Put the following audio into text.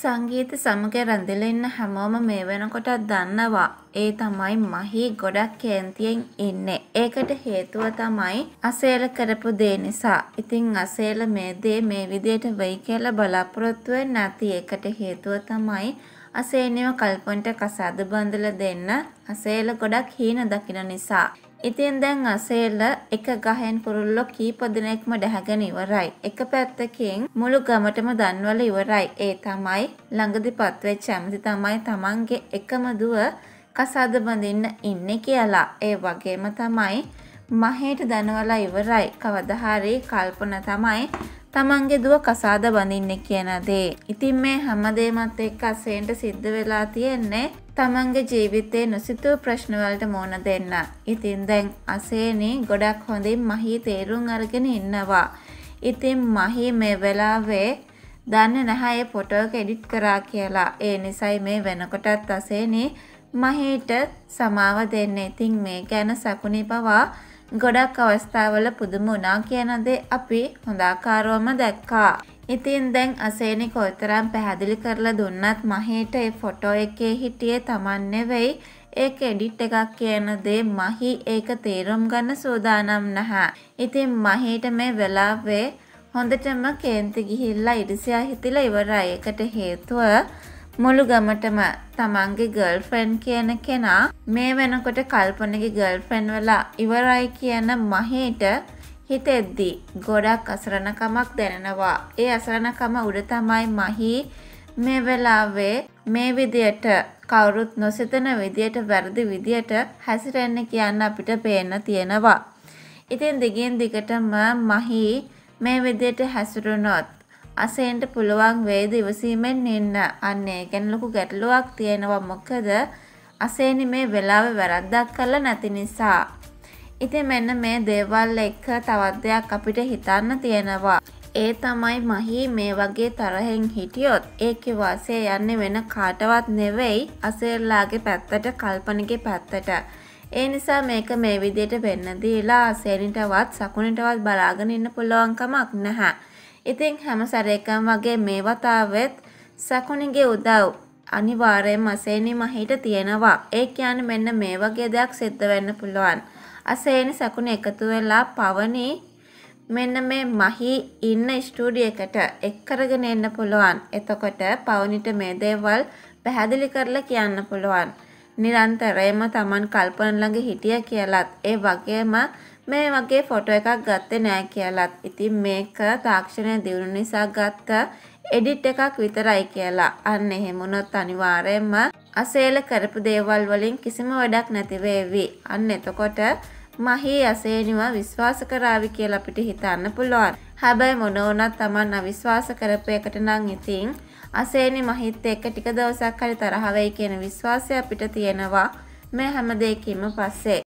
සංගීත සමග රැඳෙලෙන්න හැමෝම මේ වෙනකොටත් දන්නවා. ඒ තමයි මහි ගොඩක් කේන්තියෙන් ඉන්නේ. ඒකට හේතුව තමයි අසේල කරපු දේ නිසා. ඉතින් අසේල මේ දේ මේ විදියට වෙයි කියලා බලාපොරොත්තු නැති ඒකට හේතුව තමයි අසේනිව කල්පොන්ට කසාද බඳලා දෙන්න අසේල ගොඩක් හීන දකින නිසා. ඉතින් දැන් අසේල එක ගහෙන් කුරුල්ලෝ කීප දිනෙකම ඩැහැගෙන ඉවරයි. එක පැත්තකින් මුළු ගමටම දන්වල ඉවරයි. ඒ තමයි ළඟදි පත්වෙච්ච ඇමති තමයි තමන්ගේ එකම දුව කසාද බඳින්න ඉන්නේ කියලා. ඒ වගේම තමයි මහේට දනවලා ඉවරයි. කවදාහරි කල්පන තමයි තමන්ගේ දුව කසාද බඳින්න කියන දේ. ඉතින් මේ හැමදේමත් එක්ක අසේන්ට සිද්ධ වෙලා තියෙන්නේ තමන්ගේ ජීවිතේ නොසිතූ ප්‍රශ්නවලට මෝන දෙන්න. ඉතින් දැන් අසේනි ගොඩක් හොඳින් මහී තේරුම් අරගෙන ඉන්නවා. ඉතින් මහී මේ වෙලාවේ දන්න නැහැ ඒ ෆොටෝ එක එඩිට් කරා කියලා. ඒ නිසයි මේ වෙනකොටත් අසේනි මහීට සමාව දෙන්න. ඉතින් මේ ගැන සකුණි පවා ගොඩක් අවස්ථාවල පුදුම වුණා කියන දේ අපි හොඳාකාරවම දැක්කා. ඉතින් දැන් අසේනි කොයිතරම් පැහැදිලි කරලා දුන්නත් මහේට ඒ ෆොටෝ එකේ හිටියේ Taman නෙවෙයි ඒක එඩිට් එකක් කියන දේ මහි ඒක තේරුම් ගන්න සූදානම් නැහැ. ඉතින් මහේට මේ වෙලාවේ හොඳටම කේන්ති ගිහිල්ලා ඉරිසියා හිතිලා ඉවරයි. ඒකට හේතුව මුළු ගමටම තමන්ගේ ගල්ෆ්‍රෙන්න් කියන කෙනා මේ වෙනකොට කල්පනගේ ගල්ෆ්‍රෙන්න් වෙලා ඉවරයි කියන මහේට හිත එද්දී ගොඩක් අසරණකමක් දැනෙනවා. ඒ අසරණකම උඩ තමයි මහි මේ වෙලාවේ මේ විදියට කවුරුත් නොසිතන විදියට වැරදි විදියට හැසිරෙන්න කියන්න අපිට පේන්න තියෙනවා. ඉතින් දිගින් දිගටම මහි මේ විදියට හැසිරුණොත් අසේන්ට පුළුවන් වේද ඉවසීමෙන් ඉන්න. අන්න ඒ ගැන ලොකු ගැටලුවක් තියෙනවා. මොකද අසේනි මේ වෙලාවේ වැරද්දක් කළා නැති නිසා. ඉතින් මෙන්න මේ දේවල් එක්ක තවත් දෙයක් අපිට හිතන්න තියෙනවා. ඒ තමයි මහි මේ වගේ තරහෙන් හිටියොත් ඒකේ වාසය යන්නේ වෙන කාටවත් නෙවෙයි අසේරලාගේ පැත්තට කල්පනගේ පැත්තට. ඒ නිසා මේක මේ විදිහට වෙන්න දීලා අසේනිටවත් සකුණටවත් බලාගෙන ඉන්න පුළුවන් කමක් නැහැ. ඉතින් හැම සැරේකම වගේ මේ වතාවෙත් සකුණිගේ උදව් අනිවාර්යයෙන්ම අසේනි මහීට තියෙනවා. ඒ කියන්නේ මෙන්න මේ වගේ දෙයක් සිද්ධ වෙන්න පුළුවන්. අසේනි සකුණ එකතු වෙලා පවනි මෙන්න මේ මහි ඉන්න ස්ටුඩියෝ එකට එක් කරගෙන එන්න පුළුවන්. එතකොට පවනිට මේ දේවල් පැහැදිලි කරලා කියන්න පුළුවන්. නිරන්තරයෙන්ම Taman කල්පන ළඟ හිටිය කියලත් ඒ වගේම මේ වගේ ෆොටෝ එකක් ගත්තේ නෑ කියලත්. ඉතින් මේක තාක්ෂණය දියුණු නිසා ගත්ත එඩිට් එකක් විතරයි කියලා. අන්න එහෙම වුණොත් අනිවාර්යයෙන්ම අසේල කරපු දේවල් වලින් කිසිම වැඩක් නැති වේවි. අන්න එතකොට මහී අසේනිව විශ්වාස කරાવી කියලා අපිට හිතන්න පුළුවන්. හැබැයි මොන වුණත් Taman අවිශ්වාස කරපු එකට නම් ඉතින් අසේනි මහිත් එක්ක ටික දවසක් හරි තරහ වෙයි කියන විශ්වාසය අපිට තියෙනවා මේ හැම දෙයකින්ම පස්සේ